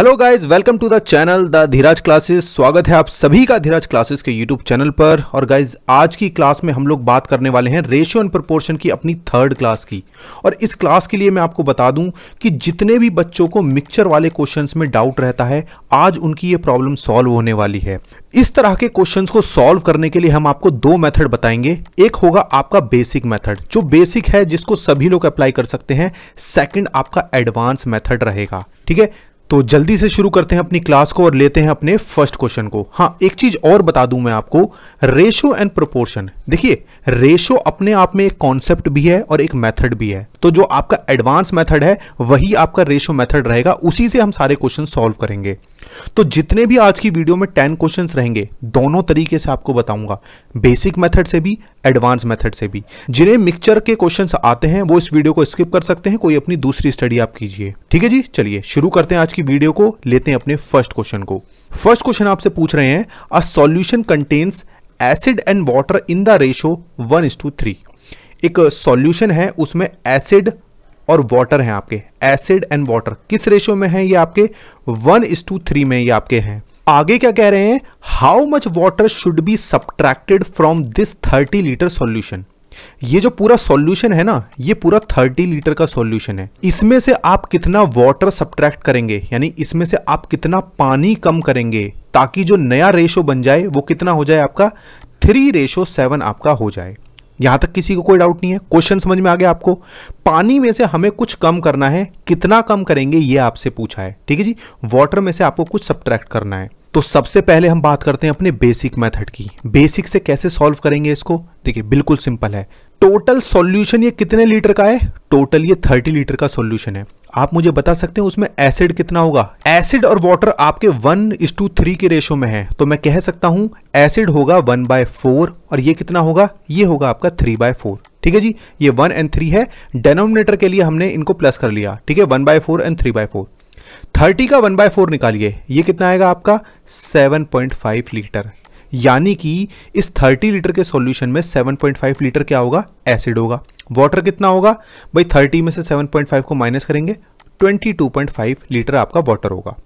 hello guys welcome to the channel the Dheeraj classes स्वागत है आप सभी का धीराज क्लासेस के यूट्यूब चैनल पर और गाइस आज की क्लास में हम लोग बात करने वाले हैं रेशियो एंड प्रोपोर्शन की अपनी थर्ड क्लास की और इस क्लास के लिए मैं आपको बता दूं कि जितने भी बच्चों को मिक्सचर वाले क्वेश्चंस में डाउट रहता है आज उनकी ये प्रॉब्लम सॉल्व होने वाली है इस तरह के क्वेश्चन को सॉल्व करने के लिए हम आपको दो मैथड बताएंगे एक होगा आपका बेसिक मेथड जो बेसिक है जिसको सभी लोग अप्लाई कर सकते हैं सेकेंड आपका एडवांस मैथड रहेगा ठीक है तो जल्दी से शुरू करते हैं अपनी क्लास को और लेते हैं अपने फर्स्ट क्वेश्चन को हाँ एक चीज और बता दूं मैं आपको रेशो एंड प्रोपोर्शन देखिए रेशो अपने आप में एक कॉन्सेप्ट भी है और एक मेथड भी है तो जो आपका एडवांस मेथड है वही आपका रेशो मेथड रहेगा उसी से हम सारे क्वेश्चन सॉल्व करेंगे तो जितने भी आज की वीडियो में टेन क्वेश्चन रहेंगे दोनों तरीके से आपको बताऊंगा बेसिक मेथड से भी एडवांस मेथड से भी जिन्हें मिक्सचर के क्वेश्चन आते हैं वो इस वीडियो को स्किप कर सकते हैं कोई अपनी दूसरी स्टडी आप कीजिए ठीक है जी चलिए शुरू करते हैं आज की वीडियो को लेते हैं अपने फर्स्ट क्वेश्चन को फर्स्ट क्वेश्चन आपसे पूछ रहे हैं a solution contains acid and water in the ratio one is to three एक सॉल्यूशन है उसमें एसिड और वाटर हैं आपके एसिड एंड वाटर किस रेशियो में हैं ये आपके वन इज टू थ्री में ये आपके हैं आगे क्या कह रहे हैं how much water should be subtracted from this thirty litre solution ये जो पूरा सॉल्यूशन है ना ये पूरा 30 लीटर का सॉल्यूशन है इसमें से आप कितना वाटर सब्ट्रैक्ट करेंगे यानी इसमें से आप कितना पानी कम करेंगे ताकि जो नया रेशो बन जाए वो कितना हो जाए आपका थ्री रेशो सेवन आपका हो जाए यहां तक किसी को कोई डाउट नहीं है क्वेश्चन समझ में आ गया आपको पानी में से हमें कुछ कम करना है कितना कम करेंगे ये आपसे पूछा है ठीक है जी वाटर में से आपको कुछ सब्ट्रैक्ट करना है तो सबसे पहले हम बात करते हैं अपने बेसिक मेथड की बेसिक से कैसे सॉल्व करेंगे इसको देखिए बिल्कुल सिंपल है टोटल सॉल्यूशन ये कितने लीटर का है टोटल ये 30 लीटर का सॉल्यूशन है आप मुझे बता सकते हैं उसमें एसिड कितना होगा एसिड और वाटर आपके वन इस टू थ्री के रेशो में है तो मैं कह सकता हूं एसिड होगा वन बाय फोर और ये कितना होगा ये होगा आपका थ्री बाय फोर ठीक है जी ये वन एंड थ्री है डेनोमिनेटर के लिए हमने इनको प्लस कर लिया ठीक है one by four and three by four thirty का वन बाय फोर निकालिए ये कितना आएगा आपका सेवन पॉइंट फाइव लीटर यानी कि इस थर्टी लीटर के सॉल्यूशन में सेवन पॉइंट फाइव लीटर क्या होगा एसिड होगा वाटर कितना होगा भाई थर्टी में से सेवन पॉइंट फाइव को माइनस करेंगे twenty two point five litre आपका वाटर होगा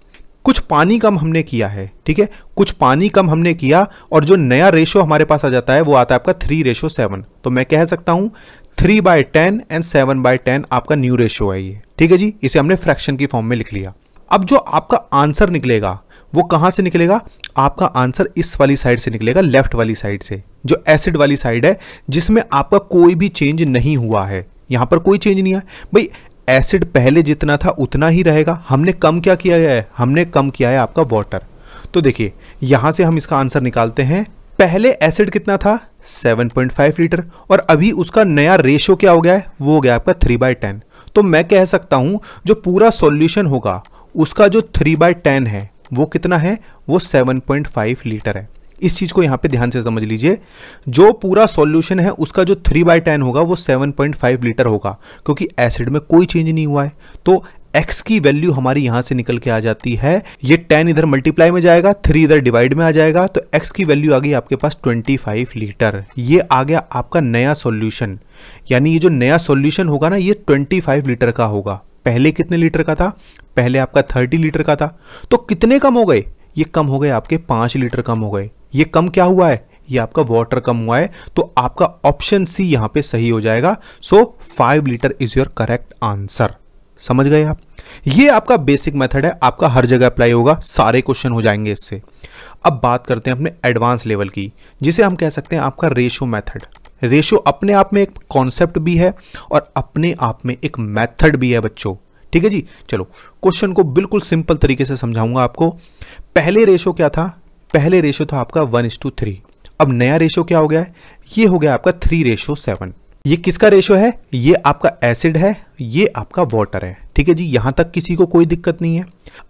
कुछ पानी कम हमने किया है ठीक है कुछ पानी कम हमने किया और जो नया रेशो हमारे पास आ जाता है वो आता है आपका थ्री रेशो सेवन तो मैं कह सकता हूं three by ten and seven by ten आपका न्यू रेशो है ये ठीक है जी इसे हमने फ्रैक्शन की फॉर्म में लिख लिया अब जो आपका आंसर निकलेगा वो कहाँ से निकलेगा आपका आंसर इस वाली साइड से निकलेगा लेफ्ट वाली साइड से जो एसिड वाली साइड है जिसमें आपका कोई भी चेंज नहीं हुआ है यहाँ पर कोई चेंज नहीं है भाई एसिड पहले जितना था उतना ही रहेगा हमने कम क्या किया है हमने कम किया है आपका वाटर तो देखिए यहाँ से हम इसका आंसर निकालते हैं पहले एसिड कितना था 7.5 लीटर और अभी उसका नया रेशियो क्या हो गया है वो हो गया आपका थ्री बाय टेन तो मैं कह सकता हूँ जो पूरा सॉल्यूशन होगा उसका जो थ्री बाय टेन है वो कितना है वो 7.5 लीटर है इस चीज़ को यहां पे ध्यान से समझ लीजिए जो पूरा सॉल्यूशन है उसका जो थ्री बाई टेन होगा वो 7.5 लीटर होगा क्योंकि एसिड में कोई चेंज नहीं हुआ है तो एक्स की वैल्यू हमारी यहां से निकल के आ जाती है ये टेन इधर मल्टीप्लाई में जाएगा थ्री इधर डिवाइड में आ जाएगा तो एक्स की वैल्यू आ गई आपके पास 25 लीटर ये आ गया आपका नया सॉल्यूशन यानी ये जो नया सॉल्यूशन होगा ना ये 25 लीटर का होगा पहले कितने लीटर का था पहले आपका थर्टी लीटर का था तो कितने कम हो गए ये कम हो गए आपके पाँच लीटर कम हो गए ये कम क्या हुआ है ये आपका वाटर कम हुआ है तो आपका ऑप्शन सी यहाँ पे सही हो जाएगा so five litre is your correct answer समझ गए आप ये आपका बेसिक मेथड है आपका हर जगह अप्लाई होगा सारे क्वेश्चन हो जाएंगे इससे अब बात करते हैं अपने एडवांस लेवल की जिसे हम कह सकते हैं आपका रेशो मेथड रेशो अपने आप में एक कॉन्सेप्ट भी है और अपने आप में एक मेथड भी है बच्चों ठीक है जी चलो क्वेश्चन को बिल्कुल सिंपल तरीके से समझाऊंगा आपको पहले रेशो क्या था पहले रेशो था आपका वन इस टू थ्री अब नया रेशो क्या हो गया है ये हो गया आपका थ्री रेशो सेवन ये किसका रेशो है ये आपका एसिड है ये आपका वाटर है ठीक है जी यहां तक किसी को कोई दिक्कत नहीं है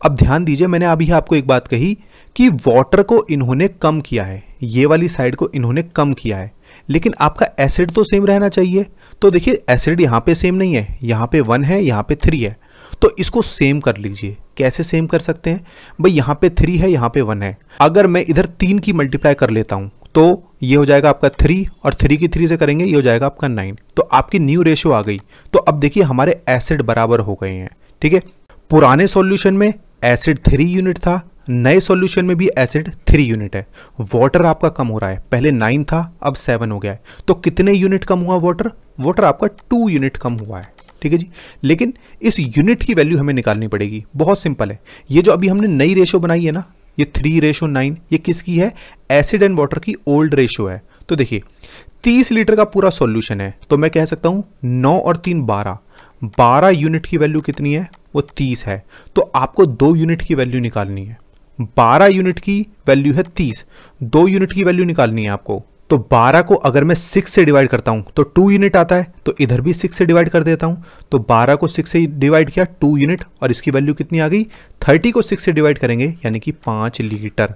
अब ध्यान दीजिए मैंने अभी आपको एक बात कही कि वाटर को इन्होंने कम किया है ये वाली साइड को इन्होंने कम किया है लेकिन आपका एसिड तो सेम रहना चाहिए तो देखिए एसिड यहाँ पे सेम नहीं है यहाँ पे वन है यहाँ पे थ्री है तो इसको सेम कर लीजिए कैसे सेम कर सकते हैं भाई यहाँ पे थ्री है यहाँ पे वन है अगर मैं इधर तीन की मल्टीप्लाई कर लेता हूँ तो ये हो जाएगा आपका थ्री और थ्री की थ्री से करेंगे ये हो जाएगा आपका नाइन तो आपकी न्यू रेशियो आ गई तो अब देखिए हमारे एसिड बराबर हो गए हैं ठीक है पुराने सॉल्यूशन में एसिड थ्री यूनिट था नए सॉल्यूशन में भी एसिड थ्री यूनिट है वाटर आपका कम हो रहा है पहले नाइन था अब सेवन हो गया है तो कितने यूनिट कम हुआ वाटर वाटर आपका टू यूनिट कम हुआ है ठीक है जी लेकिन इस यूनिट की वैल्यू हमें निकालनी पड़ेगी बहुत सिंपल है ये जो अभी हमने नई रेशो बनाई है ना ये थ्री रेशो नाइन ये किसकी है एसिड एंड वाटर की ओल्ड रेशो है तो देखिए तीस लीटर का पूरा सॉल्यूशन है तो मैं कह सकता हूँ नौ और तीन बारह बारह यूनिट की वैल्यू कितनी है वो तीस है तो आपको दो यूनिट की वैल्यू निकालनी है बारह यूनिट की वैल्यू है तीस दो यूनिट की वैल्यू निकालनी है आपको तो 12 को अगर मैं सिक्स से डिवाइड करता हूं तो टू यूनिट आता है तो इधर भी सिक्स से डिवाइड कर देता हूं तो 12 को सिक्स से डिवाइड किया टू यूनिट और इसकी वैल्यू कितनी आ गई 30 को सिक्स से डिवाइड करेंगे यानी कि 5 लीटर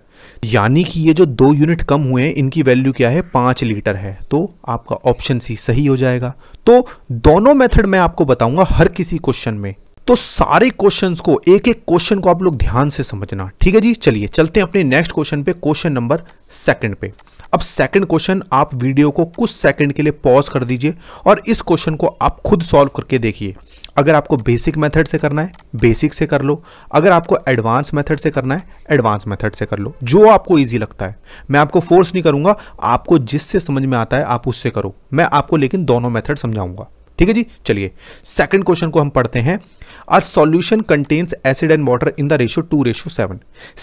यानी कि ये जो दो यूनिट कम हुए हैं इनकी वैल्यू क्या है पांच लीटर है तो आपका ऑप्शन सी सही हो जाएगा तो दोनों मेथड मैं आपको बताऊंगा हर किसी क्वेश्चन में तो सारे क्वेश्चंस को एक एक क्वेश्चन को आप लोग ध्यान से समझना ठीक है जी चलिए चलते हैं अपने नेक्स्ट क्वेश्चन पे क्वेश्चन नंबर सेकंड पे अब सेकंड क्वेश्चन आप वीडियो को कुछ सेकंड के लिए पॉज कर दीजिए और इस क्वेश्चन को आप खुद सॉल्व करके देखिए अगर आपको बेसिक मेथड से करना है बेसिक से कर लो अगर आपको एडवांस मेथड से करना है एडवांस मेथड से कर लो जो आपको इजी लगता है मैं आपको फोर्स नहीं करूंगा आपको जिससे समझ में आता है आप उससे करो मैं आपको लेकिन दोनों मेथड समझाऊंगा ठीक है जी चलिए सेकंड क्वेश्चन को हम पढ़ते हैं a solution contains acid and water in the ratio two ratio seven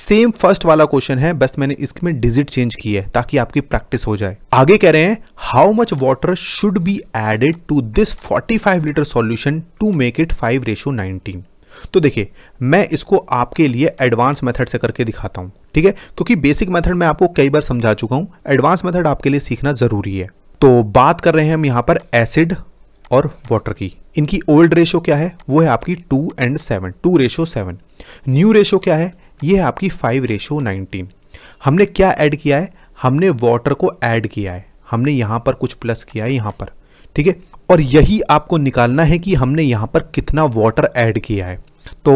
same first वाला क्वेश्चन है बस मैंने इसमें डिजिट चेंज की है ताकि आपकी प्रैक्टिस हो जाए आगे कह रहे हैं how much water should be added to this 45 litre solution to make it five ratio nineteen तो देखिए मैं इसको आपके लिए एडवांस मेथड से करके दिखाता हूं ठीक है क्योंकि बेसिक मेथड मैं आपको कई बार समझा चुका हूं एडवांस मेथड आपके लिए सीखना जरूरी है तो बात कर रहे हैं हम यहां पर एसिड और वाटर की इनकी ओल्ड रेशो क्या है वो है आपकी two and seven two ratio seven new ratio क्या है ये है आपकी फाइव रेशो नाइनटीन हमने क्या ऐड किया है हमने वाटर को ऐड किया है हमने यहाँ पर कुछ प्लस किया है यहाँ पर ठीक है और यही आपको निकालना है कि हमने यहाँ पर कितना वाटर ऐड किया है तो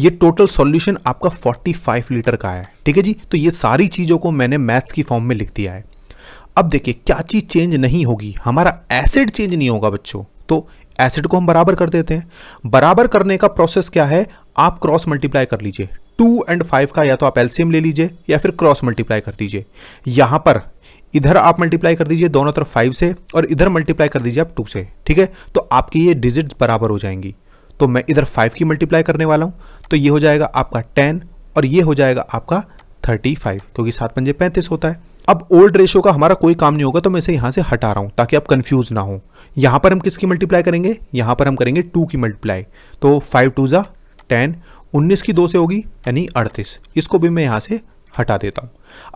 ये टोटल सॉल्यूशन आपका 45 लीटर का है ठीक है जी तो ये सारी चीज़ों को मैंने मैथ्स की फॉर्म में लिख दिया है अब देखिए क्या चीज़ चेंज नहीं होगी हमारा एसिड चेंज नहीं होगा बच्चों तो एसिड को हम बराबर कर देते हैं बराबर करने का प्रोसेस क्या है आप क्रॉस मल्टीप्लाई कर लीजिए टू एंड फाइव का या तो आप एल्सियम ले लीजिए या फिर क्रॉस मल्टीप्लाई कर दीजिए यहां पर इधर आप मल्टीप्लाई कर दीजिए दोनों तरफ फाइव से और इधर मल्टीप्लाई कर दीजिए आप टू से ठीक है तो आपकी ये डिजिट बराबर हो जाएंगी तो मैं इधर फाइव की मल्टीप्लाई करने वाला हूं तो ये हो जाएगा आपका टेन और ये हो जाएगा आपका थर्टी फाइव क्योंकि सात पंजे पैंतीस होता है अब ओल्ड रेशो का हमारा कोई काम नहीं होगा तो मैं इसे यहाँ से हटा रहा हूँ ताकि आप कन्फ्यूज ना हो यहाँ पर हम किसकी मल्टीप्लाई करेंगे यहाँ पर हम करेंगे टू की मल्टीप्लाई तो फाइव टू ज़ा टेन उन्नीस की दो से होगी यानी अड़तीस इसको भी मैं यहाँ से हटा देता हूँ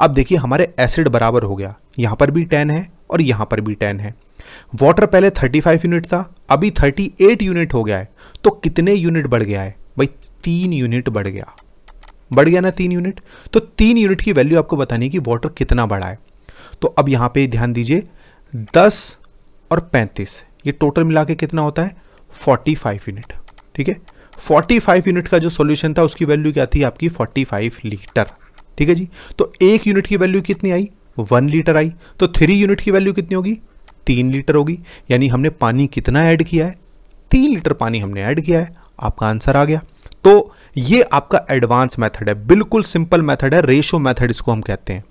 अब देखिए हमारे एसिड बराबर हो गया यहाँ पर भी टेन है और यहाँ पर भी टेन है वाटर पहले थर्टी फाइव यूनिट था अभी थर्टी एट यूनिट हो गया है तो कितने यूनिट बढ़ गया है भाई तीन यूनिट बढ़ गया बढ़ गया ना तीन यूनिट तो तीन यूनिट की वैल्यू आपको बतानी है कि वाटर कितना बढ़ा है तो अब यहाँ पे ध्यान दीजिए दस और पैंतीस ये टोटल मिला के कितना होता है फोर्टी फाइव यूनिट ठीक है फोर्टी फाइव यूनिट का जो सॉल्यूशन था उसकी वैल्यू क्या थी आपकी फोर्टी फाइव लीटर ठीक है जी तो एक यूनिट की वैल्यू कितनी आई वन लीटर आई तो थ्री यूनिट की वैल्यू कितनी होगी तीन लीटर होगी यानी हमने पानी कितना ऐड किया है तीन लीटर पानी हमने ऐड किया है आपका आंसर आ गया तो ये आपका एडवांस मेथड है बिल्कुल सिंपल मेथड है रेशो मेथड इसको हम कहते हैं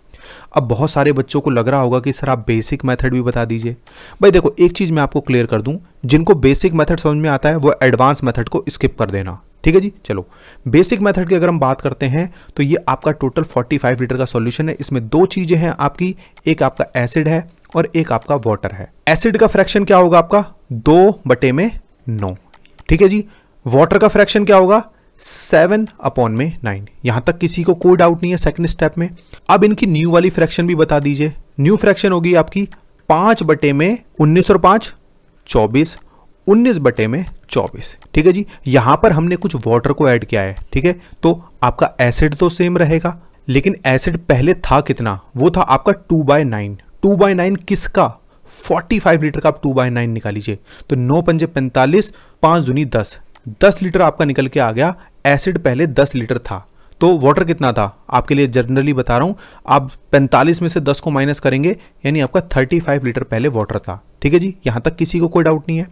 अब बहुत सारे बच्चों को लग रहा होगा कि सर आप बेसिक मेथड भी बता दीजिए भाई देखो एक चीज़ मैं आपको क्लियर कर दूं जिनको बेसिक मेथड समझ में आता है वो एडवांस मेथड को स्किप कर देना ठीक है जी चलो बेसिक मेथड की अगर हम बात करते हैं तो ये आपका टोटल 45 लीटर का सॉल्यूशन है इसमें दो चीज़ें हैं आपकी एक आपका एसिड है और एक आपका वॉटर है एसिड का फ्रैक्शन क्या होगा आपका दो बटे में नौ ठीक है जी वॉटर का फ्रैक्शन क्या होगा सेवन अपॉन में नाइन यहां तक किसी को कोई डाउट नहीं है सेकंड स्टेप में अब इनकी न्यू वाली फ्रैक्शन भी बता दीजिए न्यू फ्रैक्शन होगी आपकी पांच बटे में उन्नीस और पांच चौबीस उन्नीस बटे में चौबीस ठीक है जी यहां पर हमने कुछ वाटर को ऐड किया है ठीक है तो आपका एसिड तो सेम रहेगा लेकिन एसिड पहले था कितना वो था आपका two by nine two by nine किसका 45 लीटर का आप टू बाय नाइन निकालीजिए तो नौ पंजे पैंतालीस पांच दूनी दस 10 लीटर आपका निकल के आ गया एसिड पहले 10 लीटर था तो वाटर कितना था आपके लिए जनरली बता रहा हूँ आप 45 में से 10 को माइनस करेंगे यानी आपका 35 लीटर पहले वाटर था ठीक है जी यहाँ तक किसी को कोई डाउट नहीं है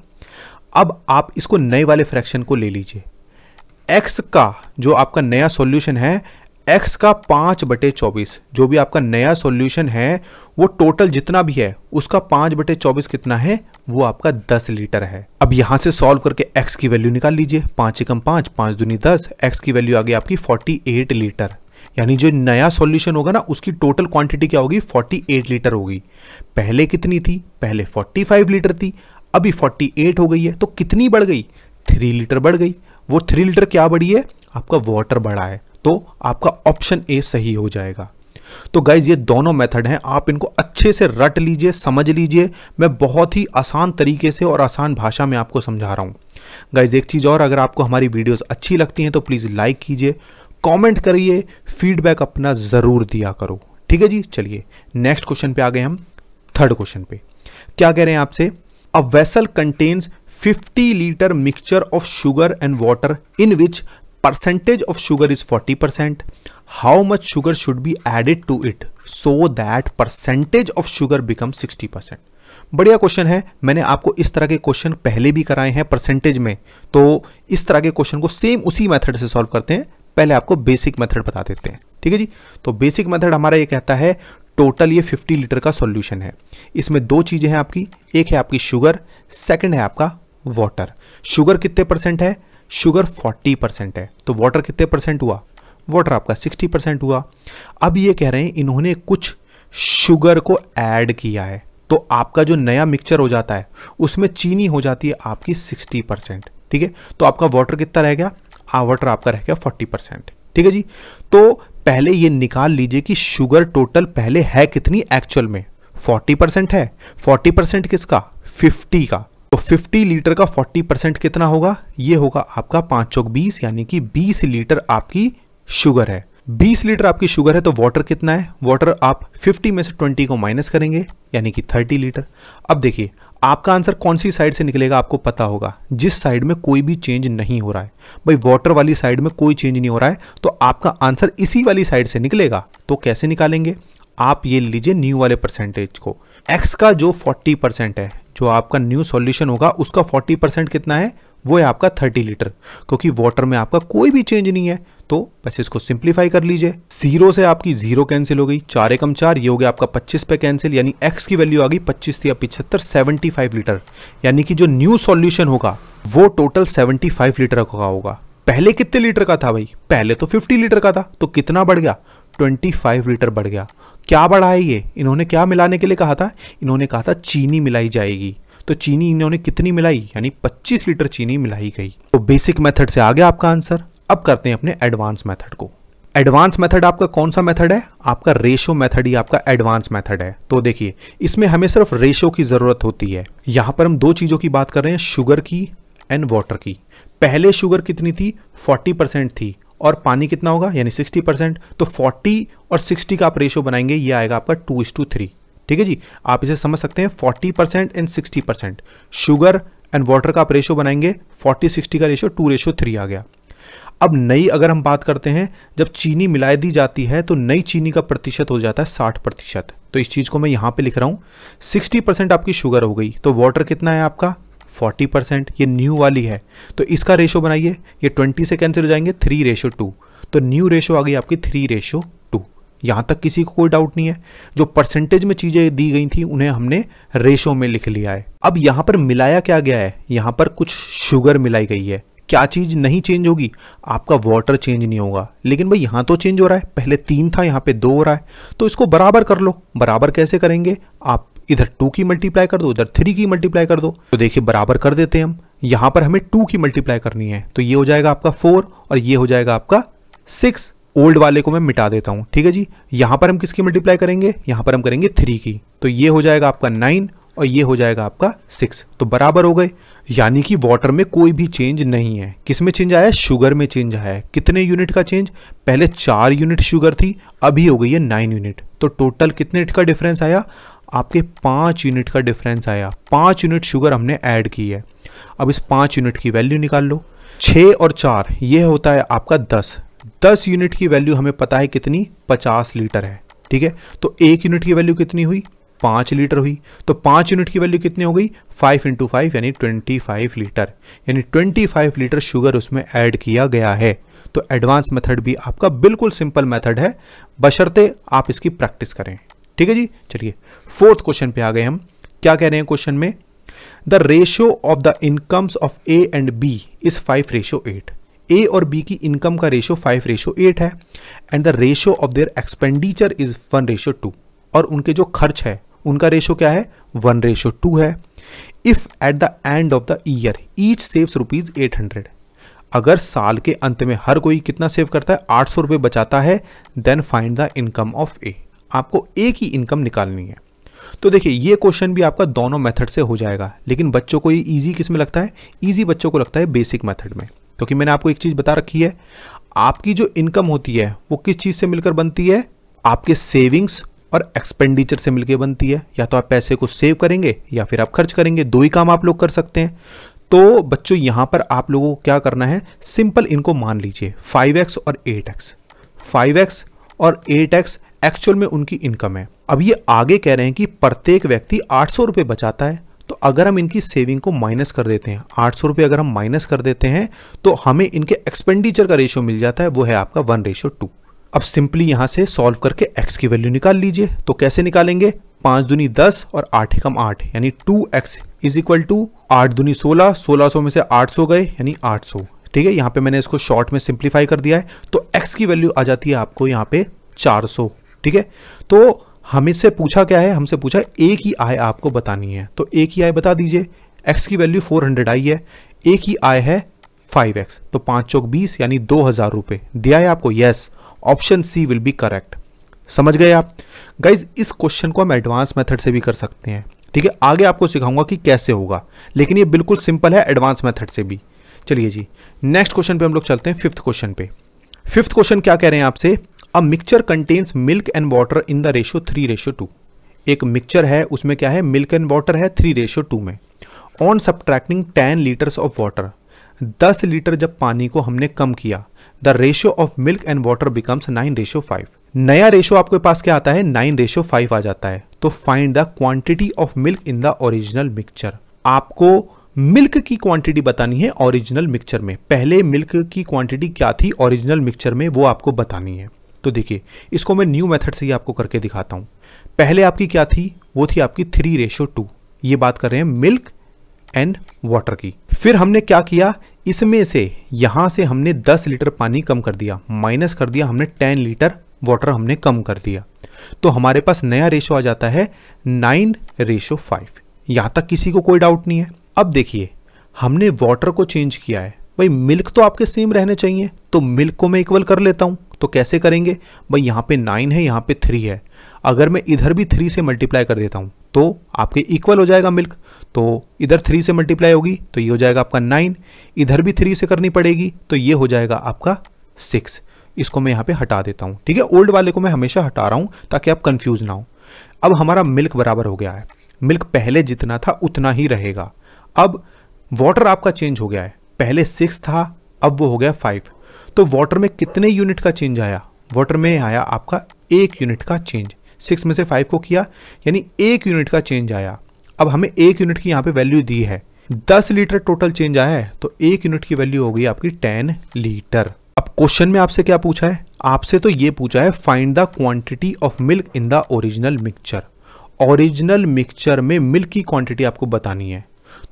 अब आप इसको नए वाले फ्रैक्शन को ले लीजिए एक्स का जो आपका नया सॉल्यूशन है x का पाँच बटे चौबीस जो भी आपका नया सॉल्यूशन है वो टोटल जितना भी है उसका पाँच बटे चौबीस कितना है वो आपका दस लीटर है अब यहाँ से सॉल्व करके x की वैल्यू निकाल लीजिए पाँच एकम पाँच पाँच दूनी दस x की वैल्यू आ गई आपकी फोर्टी एट लीटर यानी जो नया सॉल्यूशन होगा ना उसकी टोटल क्वांटिटी क्या होगी एट लीटर होगी पहले कितनी थी पहले फाइव लीटर थी अभी एट हो गई है तो कितनी बढ़ गई थ्री लीटर बढ़ गई वो थ्री लीटर क्या बढ़ी है आपका वाटर बढ़ा है तो आपका ऑप्शन ए सही हो जाएगा तो गाइज ये दोनों मेथड हैं आप इनको अच्छे से रट लीजिए समझ लीजिए मैं बहुत ही आसान तरीके से और आसान भाषा में आपको समझा रहा हूं गाइज एक चीज़ और अगर आपको हमारी वीडियोस अच्छी लगती हैं तो प्लीज़ लाइक कीजिए कमेंट करिए फीडबैक अपना ज़रूर दिया करो ठीक है जी चलिए नेक्स्ट क्वेश्चन पे आ गए हम थर्ड क्वेश्चन पे क्या कह रहे हैं आपसे a vessel contains 50 litre mixture of sugar and water in which sugar is forty percent 40% much sugar should be be to it so that percentage of sugar become sixty 60% बढ़िया question है मैंने आपको इस तरह के क्वेश्चन पहले भी कराए हैं परसेंटेज में तो इस तरह के क्वेश्चन को सेम उसी मेथड से सॉल्व करते हैं पहले आपको बेसिक मेथड बता देते हैं ठीक है जी तो बेसिक मेथड हमारा ये कहता है टोटल ये 50 लीटर का सॉल्यूशन है इसमें दो चीज़ें हैं आपकी एक है आपकी शुगर सेकंड है आपका वाटर शुगर कितने परसेंट है शुगर 40 परसेंट है तो वाटर कितने परसेंट हुआ वाटर आपका 60 परसेंट हुआ अब ये कह रहे हैं इन्होंने कुछ शुगर को ऐड किया है तो आपका जो नया मिक्सचर हो जाता है उसमें चीनी हो जाती है आपकी 60 परसेंट ठीक है तो आपका वाटर कितना रह गया आ वाटर आपका रह गया 40 परसेंट ठीक है जी तो पहले ये निकाल लीजिए कि शुगर टोटल पहले है कितनी एक्चुअल में 40 परसेंट है 40 परसेंट किसका 50 का तो 50 लीटर का 40 परसेंट कितना होगा ये होगा आपका पांच चौक बीस यानी कि 20 लीटर आपकी शुगर है 20 लीटर आपकी शुगर है तो वाटर कितना है वाटर आप 50 में से 20 को माइनस करेंगे यानी कि 30 लीटर अब देखिए आपका आंसर कौन सी साइड से निकलेगा आपको पता होगा जिस साइड में कोई भी चेंज नहीं हो रहा है भाई वाटर वाली साइड में कोई चेंज नहीं हो रहा है तो आपका आंसर इसी वाली साइड से निकलेगा तो कैसे निकालेंगे आप ये लीजिए न्यू वाले परसेंटेज को एक्स का जो 40 परसेंट है जो आपका न्यू सॉल्यूशन होगा उसका 40 परसेंट कितना है वो है आपका 30 लीटर क्योंकि वाटर में आपका कोई भी चेंज नहीं है तो बस इसको सिंप्लीफाई कर लीजिए जीरो से आपकी जीरो कैंसिल हो गई चार एकम चार ये हो गया आपका 25 पे कैंसिल यानी एक्स की वैल्यू आ गई पच्चीस या पिछहत्तर सेवेंटी लीटर यानी कि जो न्यू सोल्यूशन होगा वो टोटल सेवेंटी लीटर का होगा पहले कितने लीटर का था भाई पहले तो फिफ्टी लीटर का था तो कितना बढ़ गया ट्वेंटी लीटर बढ़ गया क्या बढ़ा है ये इन्होंने क्या मिलाने के लिए कहा था इन्होंने कहा था चीनी मिलाई जाएगी तो चीनी इन्होंने कितनी मिलाई यानी 25 लीटर चीनी मिलाई गई तो बेसिक मेथड से आ गया आपका आंसर अब करते हैं अपने एडवांस मेथड को एडवांस मेथड आपका कौन सा मेथड है आपका रेशो मेथड ही आपका एडवांस मेथड है तो देखिए इसमें हमें सिर्फ रेशो की ज़रूरत होती है यहां पर हम दो चीज़ों की बात कर रहे हैं शुगर की एंड वाटर की पहले शुगर कितनी थी 40 परसेंट थी और पानी कितना होगा यानी 60 परसेंट तो 40 और 60 का आप रेशो बनाएंगे ये आएगा आपका टू इज टू थ्री ठीक है जी आप इसे समझ सकते हैं 40 percent and 60 percent sugar and water का आप रेशो बनाएंगे 40 60 का रेशो टू रेशो थ्री आ गया अब नई अगर हम बात करते हैं जब चीनी मिलाई दी जाती है तो नई चीनी का प्रतिशत हो जाता है साठ प्रतिशत तो इस चीज़ को मैं यहां पे लिख रहा हूं सिक्सटी परसेंट आपकी शुगर हो गई तो वाटर कितना है आपका फोर्टी परसेंट ये न्यू वाली है तो इसका रेशो बनाइए ये ट्वेंटी से कैंसिल हो जाएंगे थ्री रेशो टू तो न्यू रेशो आ गई आपकी थ्री रेशो टू यहाँ तक किसी को कोई डाउट नहीं है जो परसेंटेज में चीज़ें दी गई थी उन्हें हमने रेशो में लिख लिया है अब यहाँ पर मिलाया क्या गया है यहाँ पर कुछ शुगर मिलाई गई है क्या चीज़ नहीं चेंज होगी आपका वाटर चेंज नहीं होगा लेकिन भाई यहाँ तो चेंज हो रहा है पहले तीन था यहाँ पे दो हो रहा है तो इसको बराबर कर लो बराबर कैसे करेंगे आप इधर टू की मल्टीप्लाई कर दो इधर थ्री की मल्टीप्लाई कर दो तो देखिए बराबर कर देते हैं हम यहां पर हमें टू की मल्टीप्लाई करनी है तो ये हो जाएगा आपका फोर और ये हो जाएगा आपका सिक्स ओल्ड वाले को मैं मिटा देता हूं ठीक है जी यहां पर हम किसकी मल्टीप्लाई करेंगे यहां पर हम करेंगे थ्री की तो ये हो जाएगा आपका नाइन और ये हो जाएगा आपका सिक्स तो बराबर हो गए यानी कि वाटर में कोई भी चेंज नहीं है किस में चेंज आया शुगर में चेंज आया कितने यूनिट का चेंज पहले चार यूनिट शुगर थी अभी हो गई है नाइन यूनिट तो टोटल कितने का डिफरेंस आया आपके पाँच यूनिट का डिफरेंस आया पाँच यूनिट शुगर हमने ऐड की है अब इस पाँच यूनिट की वैल्यू निकाल लो छः और चार ये होता है आपका दस दस यूनिट की वैल्यू हमें पता है कितनी पचास लीटर है ठीक है तो एक यूनिट की वैल्यू कितनी हुई पाँच लीटर हुई तो पाँच यूनिट की वैल्यू कितनी हो गई फाइव इंटू फाइव यानी ट्वेंटी फाइव लीटर यानी ट्वेंटी फाइव लीटर शुगर उसमें ऐड किया गया है तो एडवांस मेथड भी आपका बिल्कुल सिंपल मेथड है बशर्ते आप इसकी प्रैक्टिस करें ठीक है जी चलिए फोर्थ क्वेश्चन पे आ गए हम क्या कह रहे हैं क्वेश्चन में the ratio of the incomes of A and B is five ratio eight A और बी की इनकम का रेशियो फाइव रेशियो एट है and the ratio of their expenditure is one ratio two और उनके जो खर्च है उनका रेशियो क्या है वन रेशियो टू है if at the end of the year each saves rupees eight hundred अगर साल के अंत में हर कोई कितना सेव करता है आठ सौ रुपए बचाता है then find the income of A आपको एक ही इनकम निकालनी है तो देखिए ये क्वेश्चन भी आपका दोनों मेथड से हो जाएगा लेकिन बच्चों को ये ईजी किस में लगता है ईजी बच्चों को लगता है बेसिक मेथड में क्योंकि मैंने आपको एक चीज़ बता रखी है आपकी जो इनकम होती है वो किस चीज़ से मिलकर बनती है आपके सेविंग्स और एक्सपेंडिचर से मिलकर बनती है या तो आप पैसे को सेव करेंगे या फिर आप खर्च करेंगे दो ही काम आप लोग कर सकते हैं तो बच्चों यहाँ पर आप लोगों को क्या करना है सिंपल इनको मान लीजिए फाइव और एट एक्स और एट एक्चुअल में उनकी इनकम है अब ये आगे कह रहे हैं कि प्रत्येक व्यक्ति आठ सौ रुपये बचाता है तो अगर हम इनकी सेविंग को माइनस कर देते हैं आठ सौ रुपये अगर हम माइनस कर देते हैं तो हमें इनके एक्सपेंडिचर का रेशियो मिल जाता है वो है आपका वन रेशियो टू अब सिंपली यहाँ से सॉल्व करके एक्स की वैल्यू निकाल लीजिए तो कैसे निकालेंगे पाँच दुनी दस और आठ एकम आठ यानी two x is equal to आठ दुनी सोलह सोलह सौ में से आठ सौ गए यानी आठ सौ ठीक है यहाँ पे मैंने इसको शॉर्ट में सिंप्लीफाई कर दिया है तो एक्स की वैल्यू आ जाती है आपको यहाँ पे चार सौ ठीक है तो हमें से पूछा क्या है हमसे पूछा ए की आय आपको बतानी है तो ए की आय बता दीजिए एक्स की वैल्यू फोर हंड्रेड आई है ए की आय है फाइव एक्स तो पाँच चौक बीस यानी दो हज़ार रुपये दिया है आपको yes option C will be correct समझ गए आप गाइज इस क्वेश्चन को हम एडवांस मेथड से भी कर सकते हैं ठीक है आगे आपको सिखाऊंगा कि कैसे होगा लेकिन ये बिल्कुल सिंपल है एडवांस मेथड से भी चलिए जी नेक्स्ट क्वेश्चन पे हम लोग चलते हैं फिफ्थ क्वेश्चन पे फिफ्थ क्वेश्चन क्या कह रहे हैं आपसे a mixture contains milk and water in the ratio three ratio two एक मिक्सचर है उसमें क्या है मिल्क एंड वाटर है थ्री रेशो टू में on subtracting ten litres of water दस लीटर जब पानी को हमने कम किया the ratio of milk and water becomes nine ratio five नया रेशो आपके पास क्या आता है नाइन रेशो फाइव आ जाता है तो find the quantity of milk in the original mixture आपको मिल्क की क्वांटिटी बतानी है ओरिजिनल मिक्सचर में पहले मिल्क की क्वांटिटी क्या थी ओरिजिनल मिक्सचर में वो आपको बतानी है तो देखिए इसको मैं न्यू मेथड से ही आपको करके दिखाता हूँ पहले आपकी क्या थी वो थी आपकी थ्री रेशो टू ये बात कर रहे हैं मिल्क एंड वाटर की फिर हमने क्या किया इसमें से यहाँ से हमने 10 लीटर पानी कम कर दिया माइनस कर दिया हमने 10 लीटर वाटर हमने कम कर दिया तो हमारे पास नया रेशो आ जाता है नाइन रेशो फाइव यहाँ तक किसी को कोई डाउट नहीं है अब देखिए हमने वाटर को चेंज किया है भाई मिल्क तो आपके सेम रहने चाहिए तो मिल्क को मैं इक्वल कर लेता हूँ तो कैसे करेंगे भाई यहाँ पे नाइन है यहाँ पे थ्री है अगर मैं इधर भी थ्री से मल्टीप्लाई कर देता हूँ तो आपके इक्वल हो जाएगा मिल्क तो इधर थ्री से मल्टीप्लाई होगी तो ये हो जाएगा आपका नाइन इधर भी थ्री से करनी पड़ेगी तो ये हो जाएगा आपका सिक्स इसको मैं यहाँ पे हटा देता हूँ ठीक है ओल्ड वाले को मैं हमेशा हटा रहा हूँ ताकि आप कन्फ्यूज ना हो अब हमारा मिल्क बराबर हो गया है मिल्क पहले जितना था उतना ही रहेगा अब वाटर आपका चेंज हो गया है पहले सिक्स था अब वो हो गया फाइव तो वाटर में कितने यूनिट का चेंज आया वाटर में आया आपका एक यूनिट का चेंज सिक्स में से फाइव को किया यानी एक यूनिट का चेंज आया अब हमें एक यूनिट की यहाँ पे वैल्यू दी है दस लीटर टोटल चेंज आया है तो एक यूनिट की वैल्यू हो गई आपकी टेन लीटर अब क्वेश्चन में आपसे क्या पूछा है आपसे तो ये पूछा है find the quantity of milk in the original mixture original mixture में मिल्क की क्वांटिटी आपको बतानी है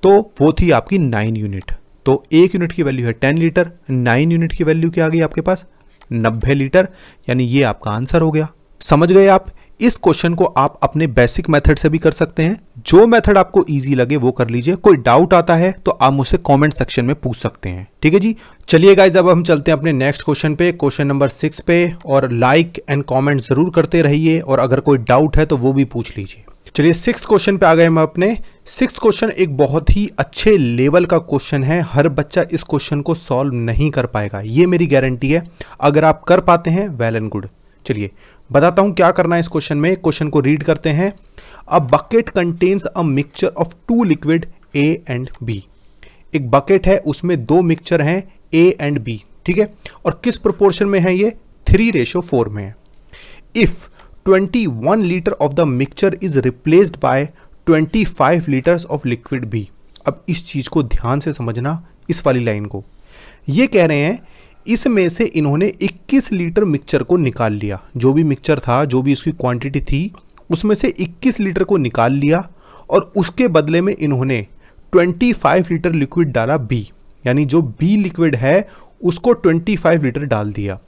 तो वो थी आपकी नाइन यूनिट तो एक यूनिट की वैल्यू है टेन लीटर नाइन यूनिट की वैल्यू क्या आ गई आपके पास नब्बे लीटर यानी ये आपका आंसर हो गया समझ गए आप इस क्वेश्चन को आप अपने बेसिक मेथड से भी कर सकते हैं जो मेथड आपको इजी लगे वो कर लीजिए कोई डाउट आता है तो आप मुझसे कमेंट सेक्शन में पूछ सकते हैं ठीक है जी चलिए गाइज अब हम चलते हैं अपने नेक्स्ट क्वेश्चन पे क्वेश्चन नंबर सिक्स पे और लाइक एंड कमेंट जरूर करते रहिए और अगर कोई डाउट है तो वो भी पूछ लीजिए चलिए सिक्स क्वेश्चन पे आ गए हम अपने सिक्स क्वेश्चन एक बहुत ही अच्छे लेवल का क्वेश्चन है हर बच्चा इस क्वेश्चन को सॉल्व नहीं कर पाएगा ये मेरी गारंटी है अगर आप कर पाते हैं वेल एंड गुड चलिए बताता हूँ क्या करना है इस क्वेश्चन में क्वेश्चन को रीड करते हैं a bucket contains a mixture of two liquid A and B एक बकेट है उसमें दो मिक्सचर हैं ए एंड बी ठीक है और किस प्रोपोर्शन में है ये थ्री रेशो फोर में है if 21 litre of the mixture is replaced by 25 litres of liquid B अब इस चीज़ को ध्यान से समझना इस वाली लाइन को ये कह रहे हैं इसमें से इन्होंने 21 लीटर मिक्सचर को निकाल लिया जो भी मिक्सचर था जो भी उसकी क्वांटिटी थी उसमें से 21 लीटर को निकाल लिया और उसके बदले में इन्होंने 25 लीटर लिक्विड डाला बी यानी जो बी लिक्विड है उसको 25 लीटर डाल दिया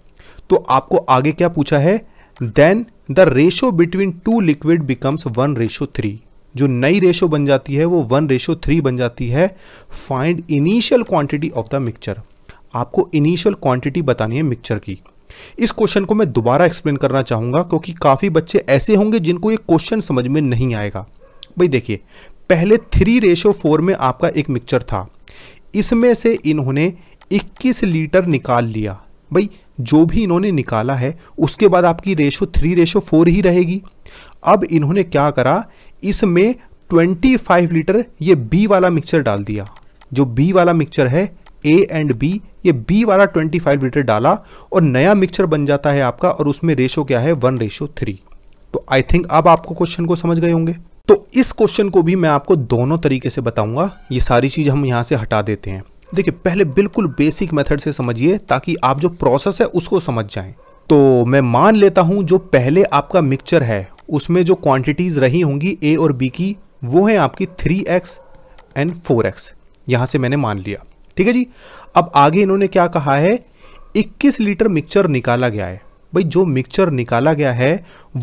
तो आपको आगे क्या पूछा है then the ratio between two liquid becomes one ratio three जो नई रेशो बन जाती है वो वन रेशो थ्री बन जाती है find initial quantity of the mixture आपको इनिशियल क्वांटिटी बतानी है मिक्सचर की इस क्वेश्चन को मैं दोबारा एक्सप्लेन करना चाहूँगा क्योंकि काफ़ी बच्चे ऐसे होंगे जिनको ये क्वेश्चन समझ में नहीं आएगा भाई देखिए पहले थ्री रेशो फोर में आपका एक मिक्सचर था इसमें से इन्होंने 21 लीटर निकाल लिया भाई जो भी इन्होंने निकाला है उसके बाद आपकी रेशो थ्री रेशो फोर ही रहेगी अब इन्होंने क्या करा इसमें 25 लीटर ये बी वाला मिक्सचर डाल दिया जो बी वाला मिक्सचर है ए एंड बी ये बी वाला 25 लीटर डाला और नया मिक्सचर बन जाता है आपका और उसमें रेशो क्या है वन रेशो थ्री तो आई थिंक अब आपको क्वेश्चन को समझ गए होंगे तो इस क्वेश्चन को भी मैं आपको दोनों तरीके से बताऊंगा ये सारी चीज़ हम यहाँ से हटा देते हैं देखिए पहले बिल्कुल बेसिक मेथड से समझिए ताकि आप जो प्रोसेस है उसको समझ जाएं तो मैं मान लेता हूं जो पहले आपका मिक्सचर है उसमें जो क्वांटिटीज़ रही होंगी ए और बी की वो है आपकी three x and four x यहां से मैंने मान लिया ठीक है जी अब आगे इन्होंने क्या कहा है 21 लीटर मिक्सचर निकाला गया है भाई जो मिक्सचर निकाला गया है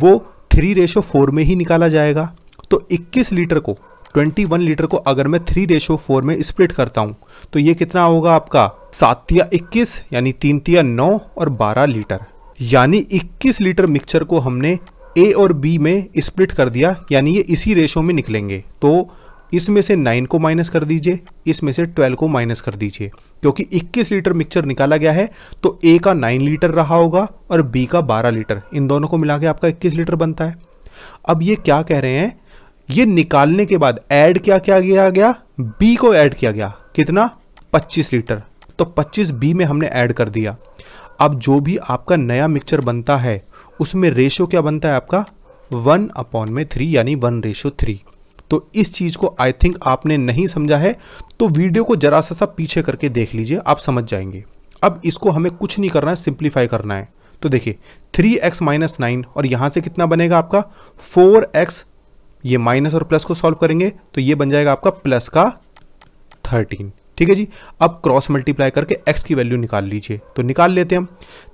वो थ्री रेशो फोर में ही निकाला जाएगा तो 21 लीटर को 21 लीटर को अगर मैं थ्री रेशो फोर में स्प्लिट करता हूँ तो ये कितना होगा आपका सातिया इक्कीस यानी तीन तिया नौ और बारह लीटर यानी इक्कीस लीटर मिक्सचर को हमने ए और बी में स्प्लिट कर दिया यानी ये इसी रेशो में निकलेंगे तो इसमें से नाइन को माइनस कर दीजिए इसमें से ट्वेल्व को माइनस कर दीजिए क्योंकि 21 लीटर मिक्सचर निकाला गया है तो ए का 9 लीटर रहा होगा और बी का 12 लीटर इन दोनों को मिला के आपका 21 लीटर बनता है अब ये क्या कह रहे हैं ये निकालने के बाद ऐड क्या क्या किया गया बी को ऐड किया गया कितना 25 लीटर तो 25 बी में हमने ऐड कर दिया अब जो भी आपका नया मिक्सचर बनता है उसमें रेशो क्या बनता है आपका वन अपॉन में थ्री यानी वन रेशो थ्री तो इस चीज़ को आई थिंक आपने नहीं समझा है तो वीडियो को जरा सा सा पीछे करके देख लीजिए आप समझ जाएंगे अब इसको हमें कुछ नहीं करना है सिंप्लीफाई करना है तो देखिए थ्री एक्स माइनस नाइन और यहाँ से कितना बनेगा आपका फोर एक्स ये माइनस और प्लस को सॉल्व करेंगे तो ये बन जाएगा आपका प्लस का थर्टीन ठीक है जी अब क्रॉस मल्टीप्लाई करके एक्स की वैल्यू निकाल लीजिए तो निकाल लेते हैं हम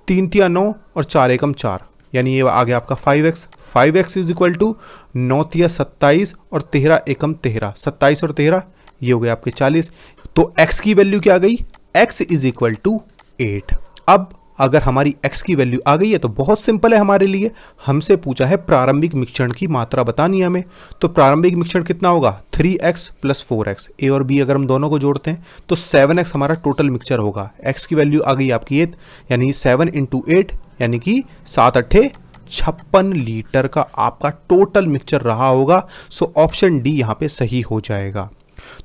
तीन तिया नौ और चार एकम चार यानी ये आ गया आपका five x five x is equal to नौ तिया सत्ताईस और तेरह एकम तेरह सत्ताईस और तेरह ये हो गया आपके चालीस तो एक्स की वैल्यू क्या आ गई x is equal to eight अब अगर हमारी एक्स की वैल्यू आ गई है तो बहुत सिंपल है हमारे लिए हमसे पूछा है प्रारंभिक मिश्रण की मात्रा बतानी हमें तो प्रारंभिक मिश्रण कितना होगा three x plus four x A और बी अगर हम दोनों को जोड़ते हैं तो सेवन एक्स हमारा टोटल मिक्सचर होगा एक्स की वैल्यू आ गई आपकी एट यानी सेवन इंटू एट यानी कि सात अट्ठे छप्पन लीटर का आपका टोटल मिक्सचर रहा होगा सो ऑप्शन डी यहाँ पर सही हो जाएगा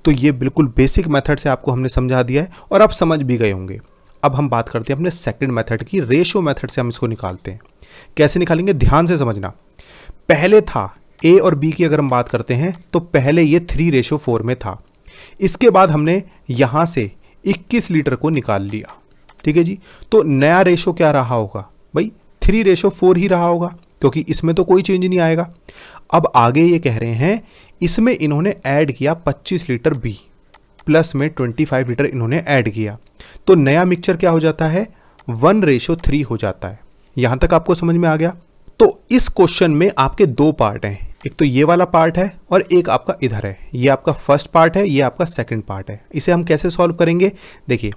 तो ये बिल्कुल बेसिक मेथड से आपको हमने समझा दिया है और आप समझ भी गए होंगे अब हम बात करते हैं अपने सेकंड मेथड की रेशियो मेथड से हम इसको निकालते हैं कैसे निकालेंगे ध्यान से समझना पहले था ए और बी की अगर हम बात करते हैं तो पहले ये थ्री रेशो फोर में था इसके बाद हमने यहाँ से 21 लीटर को निकाल लिया ठीक है जी तो नया रेशो क्या रहा होगा भाई थ्री रेशो फोर ही रहा होगा क्योंकि इसमें तो कोई चेंज नहीं आएगा अब आगे ये कह रहे हैं इसमें इन्होंने ऐड किया 25 लीटर बी प्लस में 25 लीटर इन्होंने ऐड किया तो नया मिक्सचर क्या हो जाता है वन रेशो थ्री हो जाता है यहां तक आपको समझ में आ गया तो इस क्वेश्चन में आपके दो पार्ट हैं एक तो ये वाला पार्ट है और एक आपका इधर है ये आपका फर्स्ट पार्ट है ये आपका सेकंड पार्ट है इसे हम कैसे सॉल्व करेंगे देखिए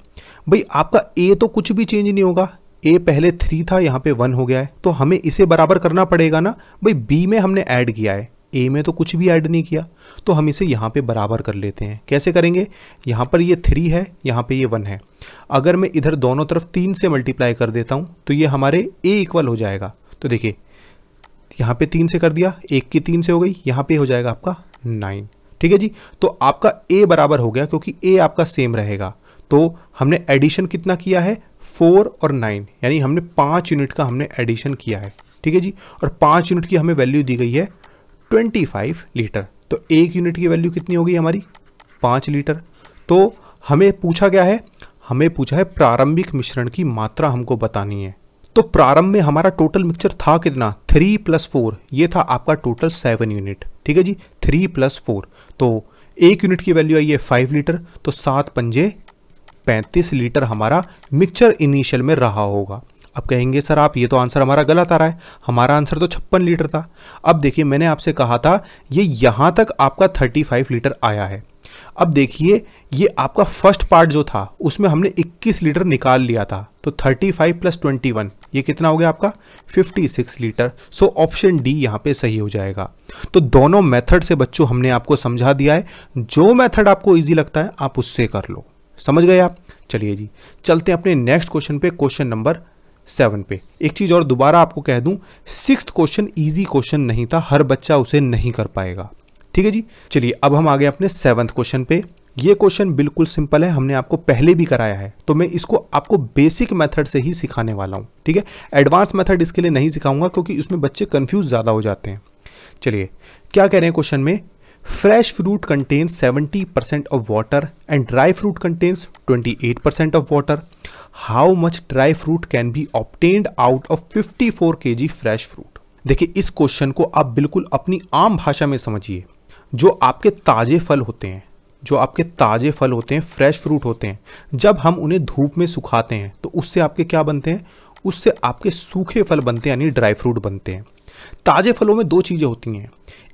भाई आपका ए तो कुछ भी चेंज नहीं होगा ए पहले थ्री था यहाँ पे वन हो गया है तो हमें इसे बराबर करना पड़ेगा ना भाई बी में हमने ऐड किया है ए में तो कुछ भी ऐड नहीं किया तो हम इसे यहाँ पे बराबर कर लेते हैं कैसे करेंगे यहाँ पर ये थ्री है यहाँ पे ये वन है अगर मैं इधर दोनों तरफ तीन से मल्टीप्लाई कर देता हूँ तो ये हमारे ए इक्वल हो जाएगा तो देखिए यहाँ पे तीन से कर दिया एक की तीन से हो गई यहाँ पे हो जाएगा आपका नाइन ठीक है जी तो आपका ए बराबर हो गया क्योंकि ए आपका सेम रहेगा तो हमने एडिशन कितना किया है फोर और नाइन यानी हमने पाँच यूनिट का हमने एडिशन किया है ठीक है जी और पाँच यूनिट की हमें वैल्यू दी गई है 25 लीटर तो एक यूनिट की वैल्यू कितनी होगी हमारी पाँच लीटर तो हमें पूछा गया है हमें पूछा है प्रारंभिक मिश्रण की मात्रा हमको बतानी है तो प्रारंभ में हमारा टोटल मिक्सचर था कितना थ्री प्लस फोर ये था आपका टोटल सेवन यूनिट ठीक है जी थ्री प्लस फोर तो एक यूनिट की वैल्यू आई है फाइव लीटर तो सात पंजे पैंतीस लीटर हमारा मिक्सचर इनिशियल में रहा होगा अब कहेंगे सर आप ये तो आंसर हमारा गलत आ रहा है हमारा आंसर तो छप्पन लीटर था अब देखिए मैंने आपसे कहा था ये यहाँ तक आपका थर्टी फाइव लीटर आया है अब देखिए ये आपका फर्स्ट पार्ट जो था उसमें हमने 21 लीटर निकाल लिया था तो 35 फाइव प्लस ट्वेंटी ये कितना हो गया आपका 56 लीटर सो ऑप्शन डी यहाँ पे सही हो जाएगा तो दोनों मेथड से बच्चों हमने आपको समझा दिया है जो मेथड आपको ईजी लगता है आप उससे कर लो समझ गए आप चलिए जी चलते हैं अपने नेक्स्ट क्वेश्चन पे क्वेश्चन नंबर सेवन पे एक चीज़ और दोबारा आपको कह दूं सिक्स क्वेश्चन इजी क्वेश्चन नहीं था हर बच्चा उसे नहीं कर पाएगा ठीक है जी चलिए अब हम आ गए अपने सेवन्थ क्वेश्चन पे ये क्वेश्चन बिल्कुल सिंपल है हमने आपको पहले भी कराया है तो मैं इसको आपको बेसिक मेथड से ही सिखाने वाला हूँ ठीक है एडवांस मेथड इसके लिए नहीं सिखाऊंगा क्योंकि इसमें बच्चे कंफ्यूज ज़्यादा हो जाते हैं चलिए क्या कह रहे हैं क्वेश्चन में fresh fruit contains 70% fruit water twenty eight percent of 28% how much dry fruit can be can out of fifty four 54 G fresh fruit देखिए इस क्वेश्चन को आप बिल्कुल अपनी आम भाषा में समझिए जो आपके ताज़े फल होते हैं जो आपके ताज़े फल होते हैं फ्रेश फ्रूट होते हैं जब हम उन्हें धूप में सुखाते हैं तो उससे आपके क्या बनते हैं उससे आपके सूखे फल बनते हैं यानी ड्राई फ्रूट बनते हैं ताज़े फलों में दो चीज़ें होती हैं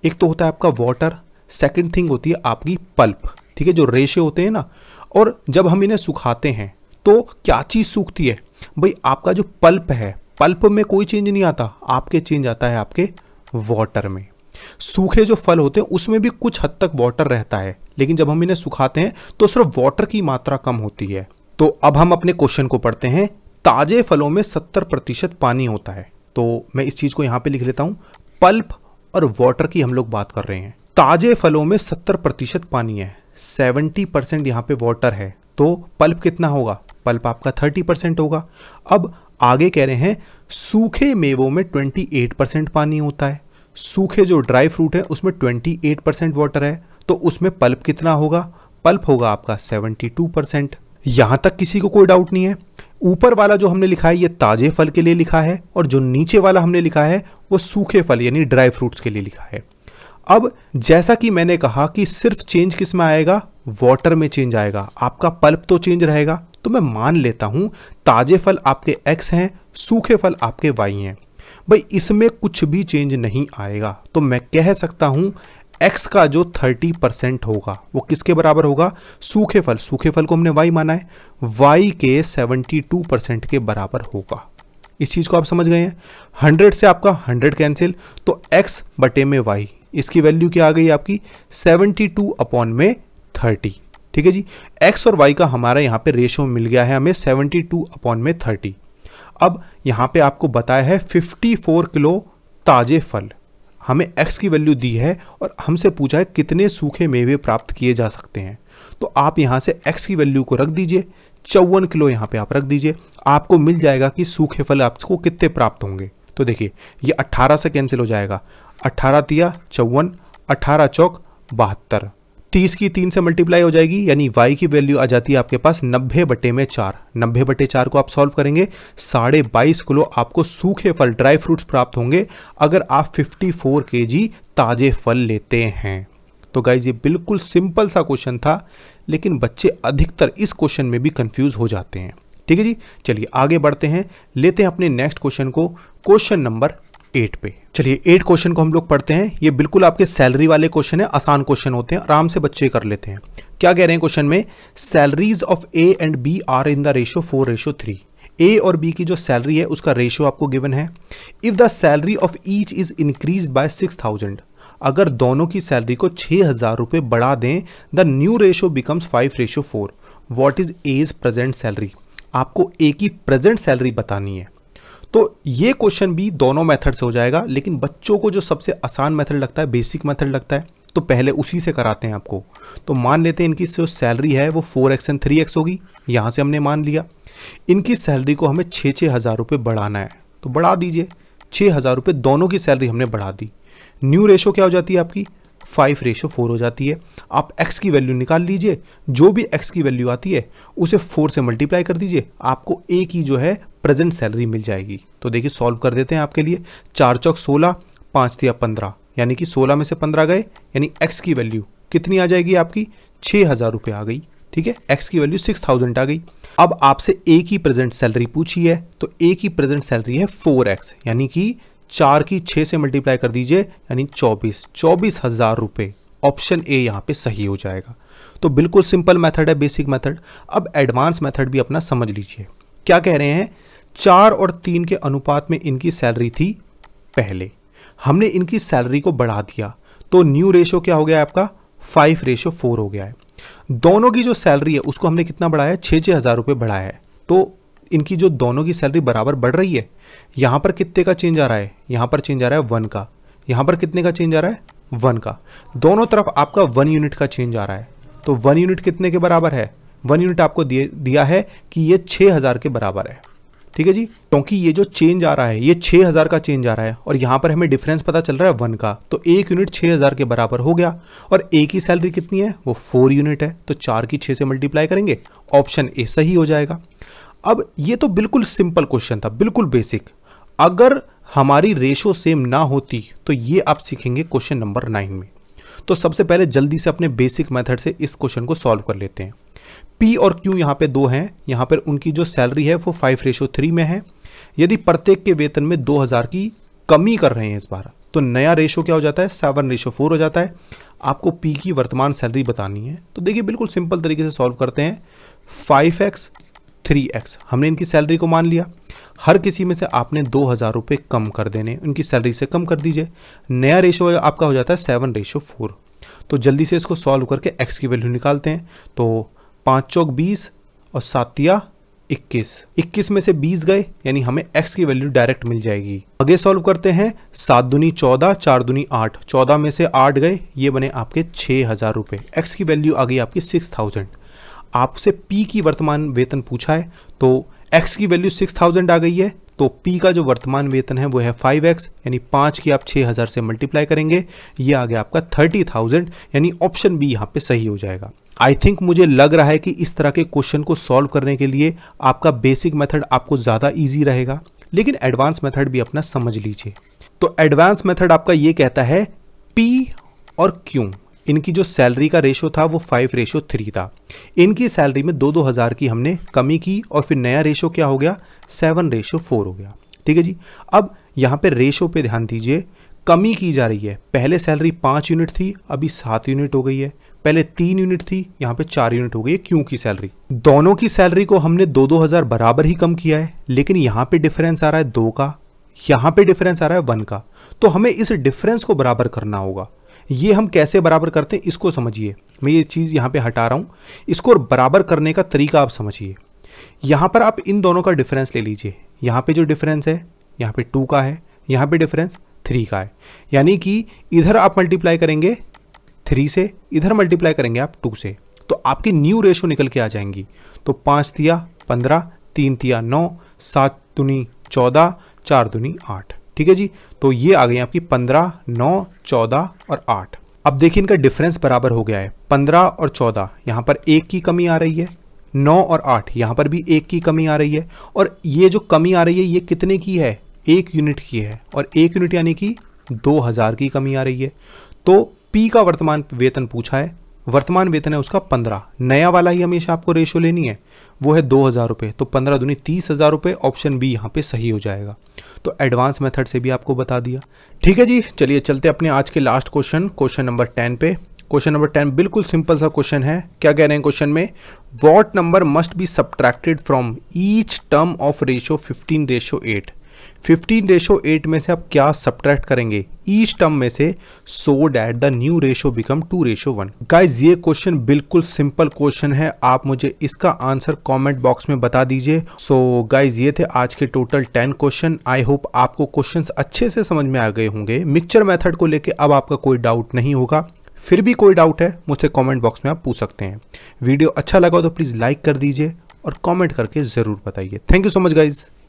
एक तो होता है आपका वाटर सेकेंड थिंग होती है आपकी पल्प ठीक है जो रेशे होते हैं ना और जब हम इन्हें सुखाते हैं तो क्या चीज़ सूखती है भाई आपका जो पल्प है पल्प में कोई चेंज नहीं आता आपके चेंज आता है आपके वाटर में सूखे जो फल होते हैं उसमें भी कुछ हद तक वाटर रहता है लेकिन जब हम इन्हें सुखाते हैं तो सिर्फ वाटर की मात्रा कम होती है तो अब हम अपने क्वेश्चन को पढ़ते हैं ताजे फलों में सत्तर प्रतिशत पानी होता है तो मैं इस चीज़ को यहां पे लिख लेता हूं पल्प और वाटर की हम लोग बात कर रहे हैं ताजे फलों में सत्तर प्रतिशत पानी है सेवेंटी परसेंट यहाँ पे वाटर है तो पल्प कितना होगा पल्प आपका थर्टी परसेंट होगा अब आगे कह रहे हैं सूखे मेवों में ट्वेंटी एट परसेंट पानी होता है सूखे जो ड्राई फ्रूट है उसमें ट्वेंटी एट परसेंट वाटर है तो उसमें पल्प कितना होगा पल्प होगा आपका सेवेंटी टू परसेंट यहाँ तक किसी को कोई डाउट नहीं है ऊपर वाला जो हमने लिखा है ये ताजे फल के लिए लिखा है और जो नीचे वाला हमने लिखा है वो सूखे फल यानी ड्राई फ्रूट्स के लिए लिखा है अब जैसा कि मैंने कहा कि सिर्फ चेंज किस में आएगा वाटर में चेंज आएगा आपका पल्प तो चेंज रहेगा तो मैं मान लेता हूँ ताजे फल आपके एक्स हैं सूखे फल आपके वाई हैं भाई इसमें कुछ भी चेंज नहीं आएगा तो मैं कह सकता हूँ एक्स का जो थर्टी परसेंट होगा वो किसके बराबर होगा सूखे फल सूखे फल को हमने वाई माना है वाई के सेवेंटी टू परसेंट के बराबर होगा इस चीज़ को आप समझ गए हैं हंड्रेड से आपका हंड्रेड कैंसिल तो एक्स बटे में वाई इसकी वैल्यू क्या आ गई आपकी 72 अपॉन में 30 ठीक है जी एक्स और वाई का हमारा यहाँ पे रेशो मिल गया है हमें 72 अपॉन में 30 अब यहाँ पे आपको बताया है 54 किलो ताजे फल हमें एक्स की वैल्यू दी है और हमसे पूछा है कितने सूखे मेवे प्राप्त किए जा सकते हैं तो आप यहाँ से एक्स की वैल्यू को रख दीजिए चौवन किलो यहाँ पे आप रख दीजिए आपको मिल जाएगा कि सूखे फल आपको कितने प्राप्त होंगे तो देखिए ये 18 से कैंसिल हो जाएगा अट्ठारह तिया चौवन अट्ठारह चौक बहत्तर तीस की तीन से मल्टीप्लाई हो जाएगी यानी वाई की वैल्यू आ जाती है आपके पास नब्बे बटे में चार नब्बे बटे चार को आप सॉल्व करेंगे साढ़े बाईस किलो आपको सूखे फल ड्राई फ्रूट्स प्राप्त होंगे अगर आप 54 फोर ताज़े फल लेते हैं तो गाइज ये बिल्कुल सिंपल सा क्वेश्चन था लेकिन बच्चे अधिकतर इस क्वेश्चन में भी कंफ्यूज हो जाते हैं ठीक है जी चलिए आगे बढ़ते हैं लेते हैं अपने नेक्स्ट क्वेश्चन को क्वेश्चन नंबर एट पे चलिए एट क्वेश्चन को हम लोग पढ़ते हैं ये बिल्कुल आपके सैलरी वाले क्वेश्चन है आसान क्वेश्चन होते हैं आराम से बच्चे कर लेते हैं क्या कह रहे हैं क्वेश्चन में salaries of A and B are in the ratio four ratio three A और बी की जो सैलरी है उसका रेशियो आपको गिवन है if the salary of each is increase by six thousand अगर दोनों की सैलरी को छह हज़ार रुपए बढ़ा दें the new ratio becomes five ratio four what is A's present salary आपको ए की प्रेजेंट सैलरी बतानी है तो ये क्वेश्चन भी दोनों मेथड से हो जाएगा लेकिन बच्चों को जो सबसे आसान मेथड लगता है बेसिक मेथड लगता है तो पहले उसी से कराते हैं आपको तो मान लेते हैं इनकी जो सैलरी है वो four x and three x होगी यहाँ से हमने मान लिया इनकी सैलरी को हमें छः छः हज़ार रुपये बढ़ाना है तो बढ़ा दीजिए छः हज़ार रुपये दोनों की सैलरी हमने बढ़ा दी न्यू रेशो क्या हो जाती है आपकी फाइव रेशो फोर हो जाती है आप एक्स की वैल्यू निकाल लीजिए जो भी एक्स की वैल्यू आती है उसे फोर से मल्टीप्लाई कर दीजिए आपको ए की जो है प्रेजेंट सैलरी मिल जाएगी तो देखिए सॉल्व कर देते हैं आपके लिए चार चौक सोलह पाँच या पंद्रह यानी कि सोलह में से पंद्रह गए यानी एक्स की वैल्यू कितनी आ जाएगी आपकी छः हज़ार रुपये आ गई ठीक है एक्स की वैल्यू सिक्स थाउजेंड आ गई अब आपसे ए की प्रेजेंट सैलरी पूछी है तो ए की प्रेजेंट सैलरी है फोर एक्स यानी कि चार की छः से मल्टीप्लाई कर दीजिए यानी चौबीस चौबीस हज़ार रुपये ऑप्शन ए यहाँ पे सही हो जाएगा तो बिल्कुल सिंपल मेथड है बेसिक मेथड अब एडवांस मेथड भी अपना समझ लीजिए क्या कह रहे हैं चार और तीन के अनुपात में इनकी सैलरी थी पहले हमने इनकी सैलरी को बढ़ा दिया तो न्यू रेशो क्या हो गया आपका फाइव रेशो फोर हो गया है दोनों की जो सैलरी है उसको हमने कितना बढ़ाया छः छः हज़ार रुपये बढ़ाया है तो इनकी जो दोनों की सैलरी बराबर बढ़ रही है यहाँ पर कितने का चेंज आ रहा है यहाँ पर चेंज आ रहा है वन का यहाँ पर कितने का चेंज आ रहा है वन का दोनों तरफ आपका वन यूनिट का चेंज आ रहा है तो वन यूनिट कितने के बराबर है वन यूनिट आपको दिया है कि ये छः हज़ार के बराबर है ठीक है जी क्योंकि ये जो चेंज आ रहा है ये 6000 का चेंज आ रहा है और यहाँ पर हमें डिफरेंस पता चल रहा है वन का तो एक यूनिट 6000 के बराबर हो गया और ए की सैलरी कितनी है वो फोर यूनिट है तो चार की छः से मल्टीप्लाई करेंगे ऑप्शन ए सही हो जाएगा अब ये तो बिल्कुल सिंपल क्वेश्चन था बिल्कुल बेसिक अगर हमारी रेशो सेम ना होती तो ये आप सीखेंगे क्वेश्चन नंबर नाइन में तो सबसे पहले जल्दी से अपने बेसिक मेथड से इस क्वेश्चन को सॉल्व कर लेते हैं पी और क्यू यहाँ पे दो हैं यहाँ पर उनकी जो सैलरी है वो फाइव रेशो थ्री में है यदि प्रत्येक के वेतन में दो हज़ार की कमी कर रहे हैं इस बार तो नया रेशो क्या हो जाता है सेवन रेशो फोर हो जाता है आपको पी की वर्तमान सैलरी बतानी है तो देखिए बिल्कुल सिंपल तरीके से सॉल्व करते हैं फाइव एक्स थ्री एक्स हमने इनकी सैलरी को मान लिया हर किसी में से आपने दो हज़ार रुपये कम कर देने उनकी सैलरी से कम कर दीजिए नया रेशो आपका हो जाता है सेवन रेशो फोर तो जल्दी से इसको सॉल्व करके एक्स की वैल्यू निकालते हैं तो पाँच चौक बीस और सातिया इक्कीस इक्कीस में से बीस गए यानी हमें एक्स की वैल्यू डायरेक्ट मिल जाएगी आगे सॉल्व करते हैं सात दुनी चौदह चार दुनी आठ चौदह में से आठ गए ये बने आपके छः हज़ार रुपये एक्स की वैल्यू आ गई आपकी सिक्स थाउजेंड आपसे पी की वर्तमान वेतन पूछा है तो एक्स की वैल्यू सिक्स थाउजेंड आ गई है तो पी का जो वर्तमान वेतन है वो है फाइव एक्स यानी पाँच की आप छः हज़ार से मल्टीप्लाई करेंगे ये आ गया आपका थर्टी थाउजेंड यानी ऑप्शन बी यहाँ पे सही हो जाएगा आई थिंक मुझे लग रहा है कि इस तरह के क्वेश्चन को सॉल्व करने के लिए आपका बेसिक मेथड आपको ज़्यादा ईजी रहेगा लेकिन एडवांस मेथड भी अपना समझ लीजिए तो एडवांस मेथड आपका ये कहता है पी और क्यू इनकी जो सैलरी का रेशो था वो फाइव रेशो थ्री था इनकी सैलरी में दो दो हज़ार की हमने कमी की और फिर नया रेशो क्या हो गया सेवन रेशो फोर हो गया ठीक है जी अब यहाँ पे रेशो पे ध्यान दीजिए कमी की जा रही है पहले सैलरी पाँच यूनिट थी अभी सात यूनिट हो गई है पहले तीन यूनिट थी यहाँ पे चार यूनिट हो गई है क्यों की सैलरी दोनों की सैलरी को हमने दो दो हज़ार बराबर ही कम किया है लेकिन यहाँ पे डिफरेंस आ रहा है दो का यहाँ पे डिफरेंस आ रहा है वन का तो हमें इस डिफरेंस को बराबर करना होगा ये हम कैसे बराबर करते हैं इसको समझिए मैं ये चीज़ यहाँ पे हटा रहा हूँ इसको बराबर करने का तरीका आप समझिए यहाँ पर आप इन दोनों का डिफरेंस ले लीजिए यहाँ पे जो डिफरेंस है यहाँ पे टू का है यहाँ पे डिफरेंस थ्री का है यानी कि इधर आप मल्टीप्लाई करेंगे थ्री से इधर मल्टीप्लाई करेंगे आप टू से तो आपकी न्यू रेशो निकल के आ जाएंगी तो पाँच तिया पंद्रह तीन तिया नौ सात दुनी चौदह चार दुनी आठ ठीक है जी तो ये आ गई आपकी पंद्रह नौ चौदह और आठ अब देखिए इनका डिफरेंस बराबर हो गया है पंद्रह और चौदह यहाँ पर एक की कमी आ रही है नौ और आठ यहाँ पर भी एक की कमी आ रही है और ये जो कमी आ रही है ये कितने की है एक यूनिट की है और एक यूनिट यानी कि दो हज़ार की कमी आ रही है तो पी का वर्तमान वेतन पूछा है वर्तमान वेतन है उसका पंद्रह नया वाला ही हमेशा आपको रेशो लेनी है वो है दो हज़ार रुपये तो पंद्रह दुनी तीस हज़ार रुपये ऑप्शन बी यहाँ पे सही हो जाएगा तो एडवांस मेथड से भी आपको बता दिया ठीक है जी चलिए चलते अपने आज के last question question number ten पे क्वेश्चन नंबर टेन बिल्कुल सिंपल सा क्वेश्चन है क्या कह रहे हैं क्वेश्चन में what number must be subtracted from each term of ratio fifteen ratio eight fifteen ratio eight में से आप क्या सब्ट्रैक्ट करेंगे ईच टर्म में से so that the new ratio become two ratio one guys ये क्वेश्चन बिल्कुल सिंपल क्वेश्चन है आप मुझे इसका आंसर कमेंट बॉक्स में बता दीजिए सो so, गाइज ये थे आज के total ten question I hope आपको क्वेश्चन अच्छे से समझ में आ गए होंगे मिक्सचर मेथड को लेके अब आपका कोई डाउट नहीं होगा फिर भी कोई डाउट है मुझसे कॉमेंट बॉक्स में आप पूछ सकते हैं वीडियो अच्छा लगा तो प्लीज़ लाइक कर दीजिए और कॉमेंट करके ज़रूर बताइए thank you so much guys